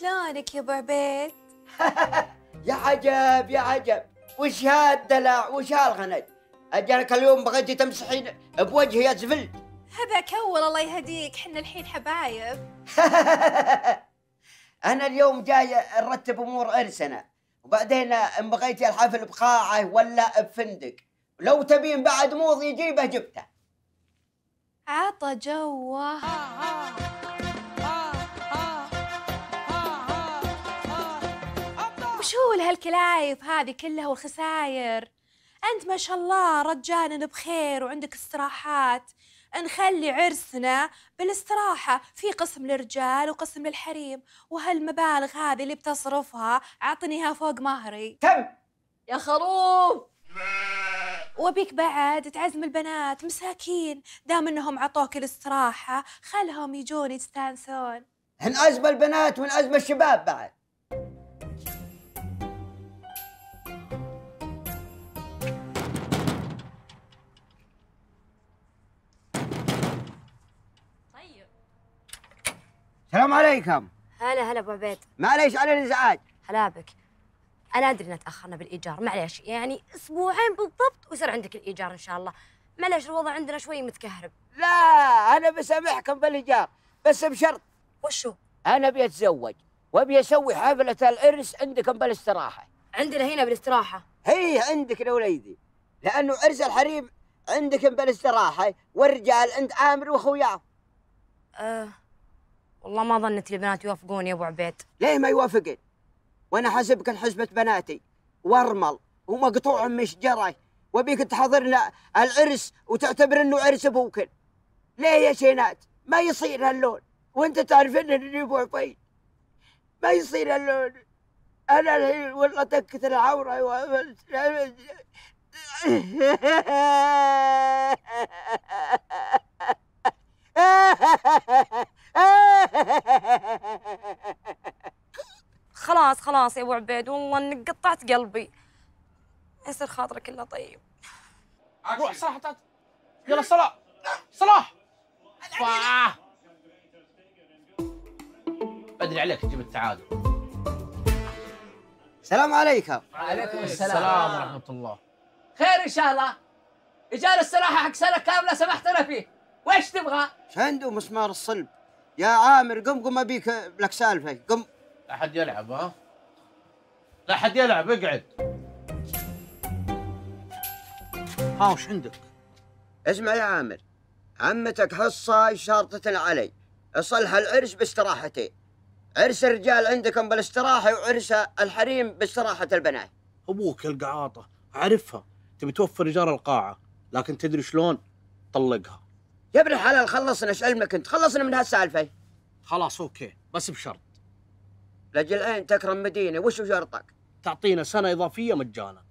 شلونك يا ابو عبيد؟ يا عجب يا عجب وش هالدلع وش هالغنج اجلك اليوم بغيتي تمسحين بوجهي يا زفل هذاك كول الله يهديك حنا الحين حبايب انا اليوم جاي نرتب امور ارسنا وبعدين ان بغيتي الحفل بقاعه ولا بفندق لو تبين بعد موضي يجيبه جبته عطى جوه آه، آه. هو هالكلايف هذه كلها والخساير انت ما شاء الله رجال بخير وعندك استراحات نخلي عرسنا بالاستراحة في قسم للرجال وقسم للحريم وهالمبالغ هذه اللي بتصرفها أعطنيها فوق مهري كم؟ يا خروف وبيك بعد تعزم البنات مساكين دام انهم عطوك الاستراحة خلهم يجون يستانسون هن أزمة البنات وهن أزمة الشباب بعد السلام عليكم هلا هلا ابو عبيد معليش على الازعاج هلا بك انا ادري ان تاخرنا بالايجار معليش يعني اسبوعين بالضبط ويصير عندك الايجار ان شاء الله معليش الوضع عندنا شوي متكهرب لا انا بسامحكم بالايجار بس بشرط وشو انا ابي اتزوج وابي اسوي حفله العرس عندكم بالاستراحه عندنا هنا بالاستراحه هي عندك يا وليدي لانه عرس الحريم عندكم بالاستراحه والرجال عند عامر واخوياه أه والله ما ظنت البنات يوافقون يا ابو عبيد ليه ما يوافقن وانا حاسبك حسبه بناتي وارمل ومقطوع من شجره وبيك تحضرنا العرس وتعتبر انه عرس ابوك ليه يا شينات ما يصير هاللون وانت تعرفين اني ابو عبيد ما يصير هاللون انا الحين والله تكت العوره وعملت خلاص خلاص يا ابو عبيد والله انك قطعت قلبي يصير خاطرك الا طيب روح صلاح طيب. يلا صلاح صلاح بدري عليك تجيب التعادل السلام عليكم وعليكم السلام ورحمه الله خير ان شاء الله اجار الصراحه حق سنه كامله لنا فيه وايش تبغى؟ شندو مسمار الصلب يا عامر قم قم ابيك لك سالفه قم لا حد يلعب ها لا حد يلعب اقعد ها وش عندك اسمع يا عامر عمتك حصة شارطة علي اصلها العرس باستراحتين عرس الرجال عندكم بالاستراحة وعرس الحريم باستراحة البنات أبوك القعاطة أعرفها تبي توفر إيجار القاعة لكن تدري شلون طلقها يا ابن الحلال خلصنا ايش علمك انت خلصنا من هالسالفة خلاص اوكي بس بشرط لاجل أين تكرم مدينة وش شرطك؟ تعطينا سنة إضافية مجانا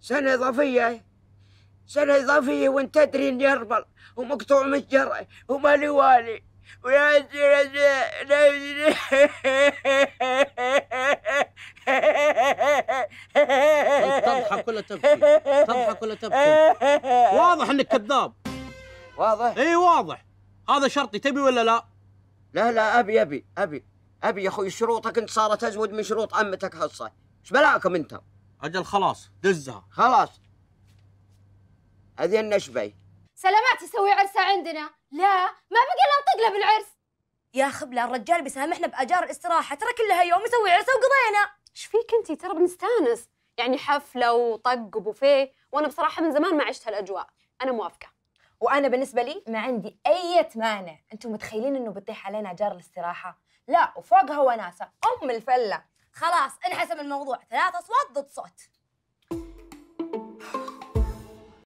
سنة إضافية؟ سنة إضافية وأنت تدري إني اربل ومقطوع من الشرع وما لي والي ويا طيب، تضحك ولا تبكي؟ تضحك ولا تبكي؟ واضح إنك كذاب واضح؟ إي واضح هذا شرطي تبي ولا لا؟ لا لا أبي أبي أبي ابي يا اخوي شروطك انت صارت ازود من شروط عمتك هالصه ايش بلاكم انتم اجل خلاص دزها خلاص هذه النشبي سلامات يسوي عرسه عندنا لا ما بقى الا نطق له بالعرس يا خبله الرجال بيسامحنا باجار الاستراحه ترى كلها يوم يسوي عرسه وقضينا ايش فيك انت ترى بنستانس يعني حفله وطق وبوفيه وانا بصراحه من زمان ما عشت هالاجواء انا موافقه وانا بالنسبه لي ما عندي اي مانع انتم متخيلين انه بتطيح علينا جار الاستراحه لا وفوقها وناسه ام الفله خلاص انحسم الموضوع ثلاث اصوات ضد صوت